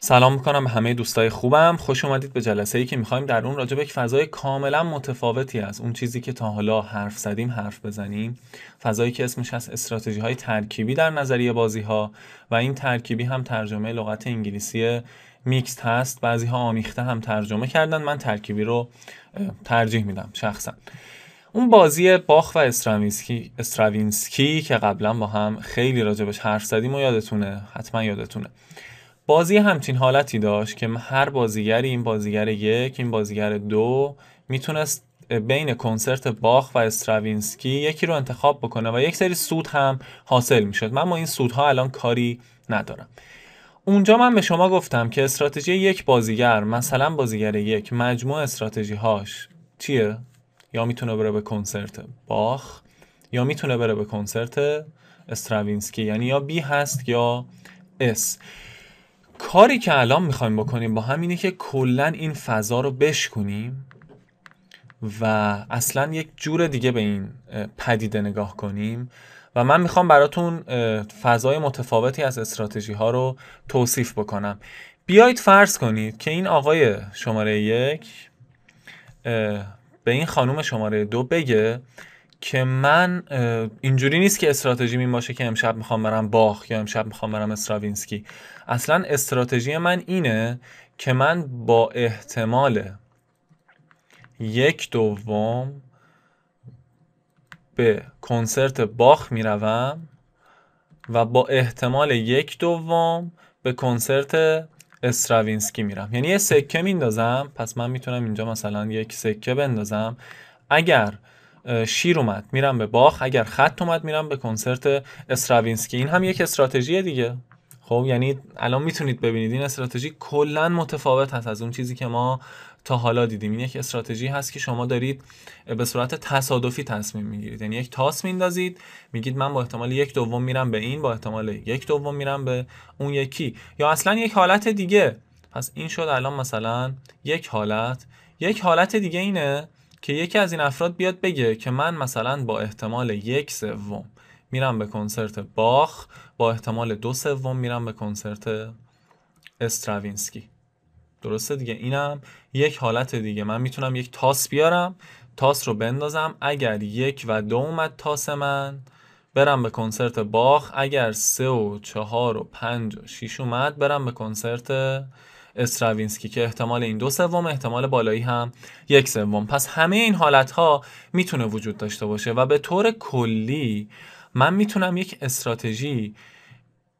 سلام میکنم همه دوستای خوبم خوش اومدید به جلسه ای که میخوایم در اون راجع به یک فضای کاملا متفاوتی از اون چیزی که تا حالا حرف زدیم حرف بزنیم فضایی که اسمش هست استراتژی های ترکیبی در نظریه بازی ها و این ترکیبی هم ترجمه لغت انگلیسی میکست هست بعضی ها آمیخته هم ترجمه کردن من ترکیبی رو ترجیح میدم شخصا اون بازی باخ و استراوینسکی استراوینسکی که قبلا با هم خیلی راجبش حرف زدیم و یادتونه حتما یادتونه بازی همچین حالتی داشت که هر بازیگری این بازیگر یک این بازیگر دو میتونست بین کنسرت باخ و استراوینسکی یکی رو انتخاب بکنه و یک سری سود هم حاصل میشد من با این سودها الان کاری ندارم اونجا من به شما گفتم که استراتژی یک بازیگر مثلا بازیگر یک مجموع استراتژی هاش چیه یا میتونه بره به کنسرت باخ یا میتونه بره به کنسرت استراوینسکی یعنی یا بی هست یا اس کاری که الان میخوایم بکنیم با هم اینه که کلا این فضا رو بشکنیم و اصلا یک جور دیگه به این پدیده نگاه کنیم و من میخوام براتون فضای متفاوتی از استراتژی ها رو توصیف بکنم بیایید فرض کنید که این آقای شماره یک به این خانوم شماره دو بگه که من اینجوری نیست که استراتژی این باشه که امشب میخوام برم باخ یا امشب میخوام برم استراوینسکی اصلا استراتژی من اینه که من با احتمال یک دوم به کنسرت باخ میروم و با احتمال یک دوم به کنسرت استراوینسکی میرم یعنی یه سکه میندازم پس من میتونم اینجا مثلا یک سکه بندازم اگر شیر اومد میرم به باخ اگر خط اومد میرم به کنسرت استراوینسکی این هم یک استراتژی دیگه خب یعنی الان میتونید ببینید این استراتژی کلا متفاوت هست از اون چیزی که ما تا حالا دیدیم این یک استراتژی هست که شما دارید به صورت تصادفی تصمیم میگیرید یعنی یک تاس میندازید میگید من با احتمال یک دوم میرم به این با احتمال یک دوم میرم به اون یکی یا اصلا یک حالت دیگه پس این شد الان مثلا یک حالت یک حالت دیگه اینه که یکی از این افراد بیاد بگه که من مثلا با احتمال یک سوم میرم به کنسرت باخ با احتمال دو سوم میرم به کنسرت استراوینسکی درسته دیگه اینم یک حالت دیگه من میتونم یک تاس بیارم تاس رو بندازم اگر یک و دو اومد تاس من برم به کنسرت باخ اگر سه و چهار و پنج و شیش اومد برم به کنسرت استراوینسکی که احتمال این دو سوم احتمال بالایی هم یک سوم پس همه این حالت ها میتونه وجود داشته باشه و به طور کلی من میتونم یک استراتژی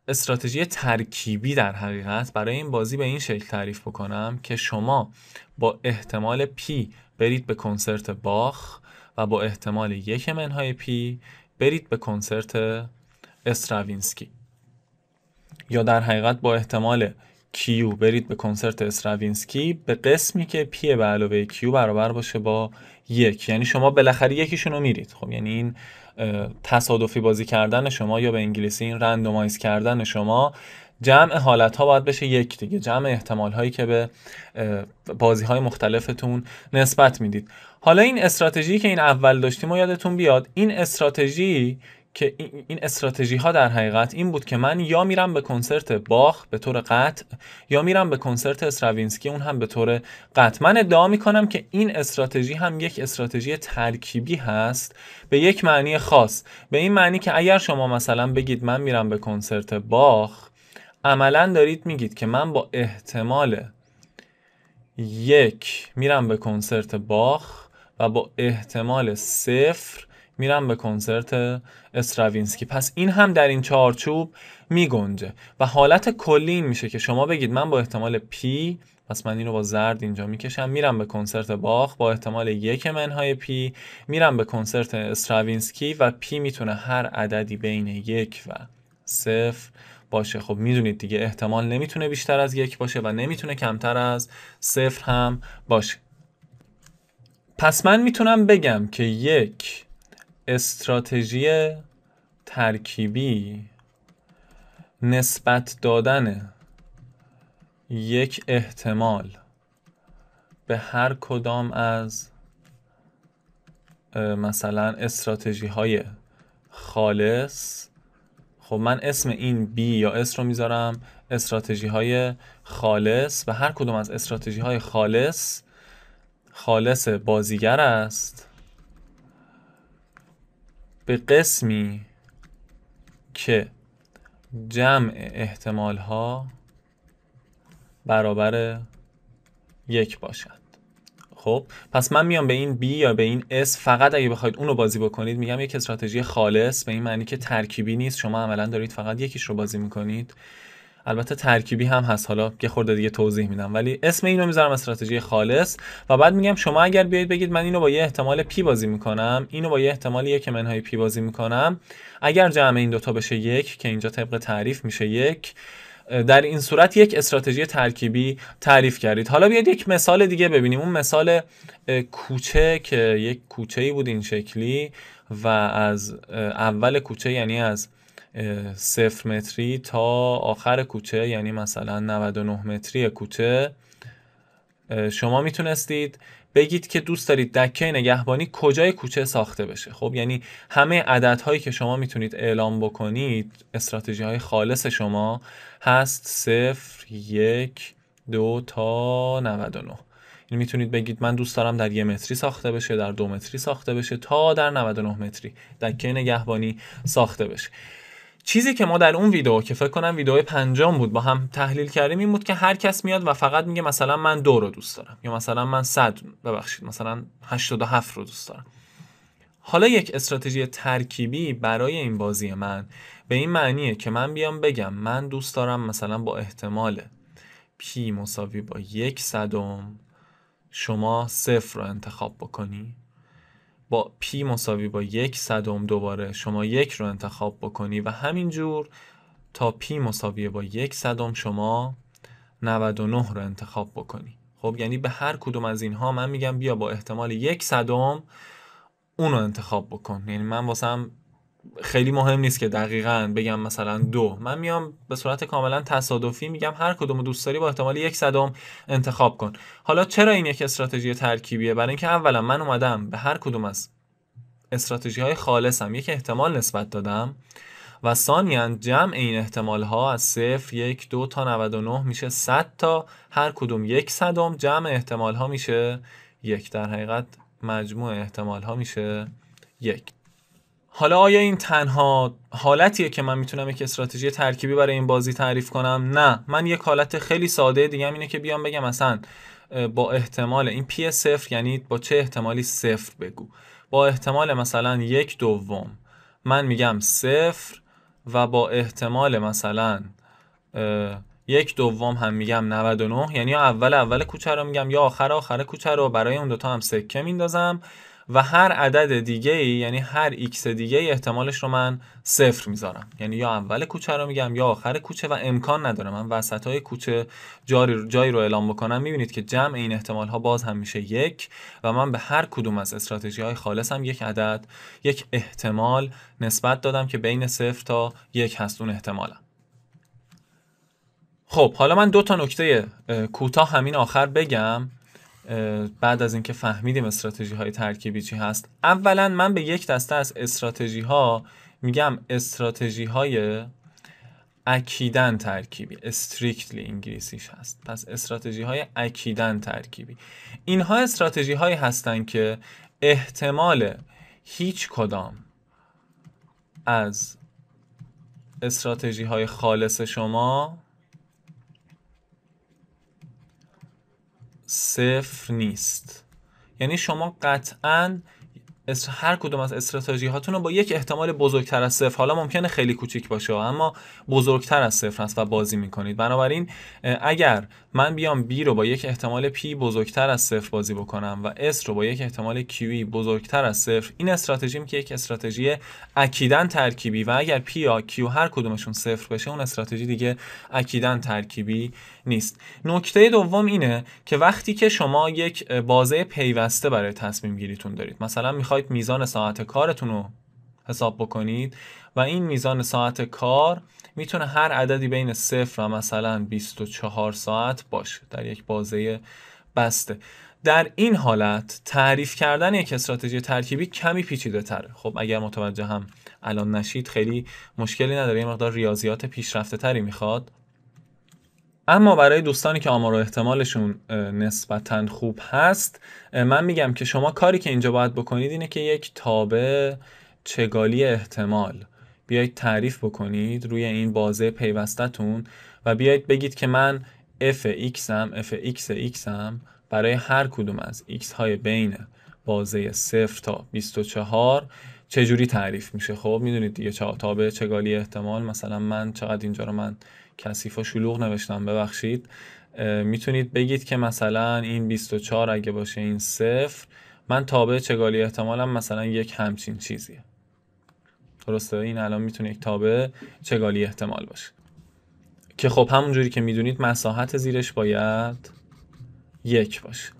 استراتژی ترکیبی در حقیقت برای این بازی به این شکل تعریف بکنم که شما با احتمال پی برید به کنسرت باخ و با احتمال یک منهای پی برید به کنسرت استراوینسکی یا در حقیقت با احتمال کیو برید به کنسرت استراوینسکی به قسمی که پی به علاوه کیو برابر باشه با یک یعنی شما بالاخره یکیشون رو میرید خب یعنی این تصادفی بازی کردن شما یا به انگلیسی این رندومایز کردن شما جمع حالت ها باید بشه یک دیگه جمع احتمال هایی که به بازی های مختلفتون نسبت میدید حالا این استراتژی که این اول داشتیم و یادتون بیاد این استراتژی که این استراتژی ها در حقیقت این بود که من یا میرم به کنسرت باخ به طور قطع یا میرم به کنسرت استراوینسکی اون هم به طور قطع من ادعا میکنم که این استراتژی هم یک استراتژی ترکیبی هست به یک معنی خاص به این معنی که اگر شما مثلا بگید من میرم به کنسرت باخ عملا دارید میگید که من با احتمال یک میرم به کنسرت باخ و با احتمال صفر میرم به کنسرت استراوینسکی پس این هم در این چارچوب میگنجه و حالت کلی این میشه که شما بگید من با احتمال پی پس من این رو با زرد اینجا میکشم میرم به کنسرت باخ با احتمال یک منهای پی میرم به کنسرت استراوینسکی و پی میتونه هر عددی بین یک و صفر باشه خب میدونید دیگه احتمال نمیتونه بیشتر از یک باشه و نمیتونه کمتر از صفر هم باشه پس من میتونم بگم که یک استراتژی ترکیبی نسبت دادن یک احتمال به هر کدام از مثلا استراتژی های خالص خب من اسم این B یا S رو میذارم استراتژی های خالص و هر کدام از استراتژی های خالص خالص بازیگر است به قسمی که جمع احتمال ها برابر یک باشد خب پس من میام به این B یا به این S فقط اگه بخواید اون رو بازی بکنید میگم یک استراتژی خالص به این معنی که ترکیبی نیست شما عملا دارید فقط یکیش رو بازی میکنید البته ترکیبی هم هست حالا یه خورده دیگه توضیح میدم ولی اسم اینو میذارم استراتژی خالص و بعد میگم شما اگر بیاید بگید من اینو با یه احتمال پی بازی میکنم اینو با یه احتمال یک منهای پی بازی میکنم اگر جمع این دوتا بشه یک که اینجا طبق تعریف میشه یک در این صورت یک استراتژی ترکیبی تعریف کردید حالا بیاید یک مثال دیگه ببینیم اون مثال کوچه که یک کوچه ای بود این شکلی و از اول کوچه یعنی از صفر متری تا آخر کوچه یعنی مثلا 99 متری کوچه شما میتونستید بگید که دوست دارید دکه نگهبانی کجای کوچه ساخته بشه خب یعنی همه عددهایی که شما میتونید اعلام بکنید استراتژی های خالص شما هست صفر یک دو تا 99 یعنی میتونید بگید من دوست دارم در یه متری ساخته بشه در دو متری ساخته بشه تا در 99 متری دکه نگهبانی ساخته بشه چیزی که ما در اون ویدیو که فکر کنم ویدیو پنجم بود با هم تحلیل کردیم این بود که هر کس میاد و فقط میگه مثلا من دو رو دوست دارم یا مثلا من 100 ببخشید مثلا 87 رو دوست دارم حالا یک استراتژی ترکیبی برای این بازی من به این معنیه که من بیام بگم من دوست دارم مثلا با احتمال پی مساوی با یک صدم شما صفر رو انتخاب بکنی با پی مساوی با یک صدم دوباره شما یک رو انتخاب بکنی و همینجور تا پی مساوی با یک صدم شما 99 رو انتخاب بکنی خب یعنی به هر کدوم از اینها من میگم بیا با احتمال یک صدم اون رو انتخاب بکن یعنی من واسم خیلی مهم نیست که دقیقا بگم مثلا دو من میام به صورت کاملا تصادفی میگم هر کدوم دوست داری با احتمال یک صدام انتخاب کن حالا چرا این یک استراتژی ترکیبیه برای اینکه اولا من اومدم به هر کدوم از استراتژی های خالصم یک احتمال نسبت دادم و ثانیا جمع این احتمال ها از صفر یک دو تا 99 میشه 100 تا هر کدوم یک صدم جمع احتمال ها میشه یک در حقیقت مجموع احتمال ها میشه یک حالا آیا این تنها حالتیه که من میتونم یک استراتژی ترکیبی برای این بازی تعریف کنم نه من یک حالت خیلی ساده دیگه اینه که بیام بگم مثلا با احتمال این پی صفر یعنی با چه احتمالی صفر بگو با احتمال مثلا یک دوم من میگم صفر و با احتمال مثلا یک دوم هم میگم 99 یعنی یا اول اول کوچه رو میگم یا آخر آخر کوچه رو برای اون دوتا هم سکه میندازم و هر عدد دیگه ای یعنی هر ایکس دیگه احتمالش رو من صفر میذارم یعنی یا اول کوچه رو میگم یا آخر کوچه و امکان نداره من وسط های کوچه جاری جایی رو اعلام بکنم میبینید که جمع این احتمال ها باز هم میشه یک و من به هر کدوم از استراتژی های خالص هم یک عدد یک احتمال نسبت دادم که بین صفر تا یک هست اون احتمالم خب حالا من دو تا نکته کوتاه همین آخر بگم بعد از اینکه فهمیدیم استراتژی های ترکیبی چی هست اولا من به یک دسته از استراتژی ها میگم استراتژی های اکیدن ترکیبی استریکتلی انگلیسیش هست پس استراتژی های اکیدن ترکیبی اینها استراتژی هایی هستند که احتمال هیچ کدام از استراتژی های خالص شما صفر نیست یعنی شما قطعا هر کدوم از استراتژی هاتون رو با یک احتمال بزرگتر از صفر حالا ممکنه خیلی کوچیک باشه اما بزرگتر از صفر است و بازی میکنید بنابراین اگر من بیام B رو با یک احتمال پی بزرگتر از صفر بازی بکنم و اس رو با یک احتمال کیوی e بزرگتر از صفر این استراتژیم که یک استراتژی اکیدن ترکیبی و اگر پی یا کیو هر کدومشون صفر بشه اون استراتژی دیگه اکیدا ترکیبی نیست نکته دوم اینه که وقتی که شما یک بازه پیوسته برای تصمیم گیریتون دارید مثلا میخواد میزان ساعت کارتون رو حساب بکنید و این میزان ساعت کار میتونه هر عددی بین صفر و مثلا 24 ساعت باشه در یک بازه بسته در این حالت تعریف کردن یک استراتژی ترکیبی کمی پیچیده تره خب اگر متوجه هم الان نشید خیلی مشکلی نداره یه مقدار ریاضیات پیشرفته تری میخواد اما برای دوستانی که آمار و احتمالشون نسبتا خوب هست من میگم که شما کاری که اینجا باید بکنید اینه که یک تابع چگالی احتمال بیایید تعریف بکنید روی این بازه پیوستتون و بیایید بگید که من f x هم f x x هم برای هر کدوم از x های بین بازه 0 تا 24 چجوری تعریف میشه خب میدونید دیگه چه تابع چگالی احتمال مثلا من چقدر اینجا رو من کثیف و شلوغ نوشتم ببخشید میتونید بگید که مثلا این 24 اگه باشه این صفر من تابع چگالی احتمالم مثلا یک همچین چیزیه درسته این الان میتونه یک تابع چگالی احتمال باشه که خب همونجوری که میدونید مساحت زیرش باید یک باشه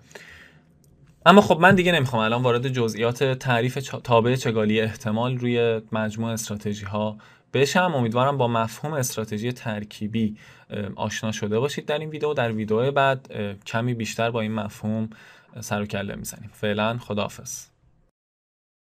اما خب من دیگه نمیخوام الان وارد جزئیات تعریف تابع چگالی احتمال روی مجموع استراتژی ها بشم امیدوارم با مفهوم استراتژی ترکیبی آشنا شده باشید در این ویدیو در ویدیو بعد کمی بیشتر با این مفهوم سر و کله میزنیم فعلا خداحافظ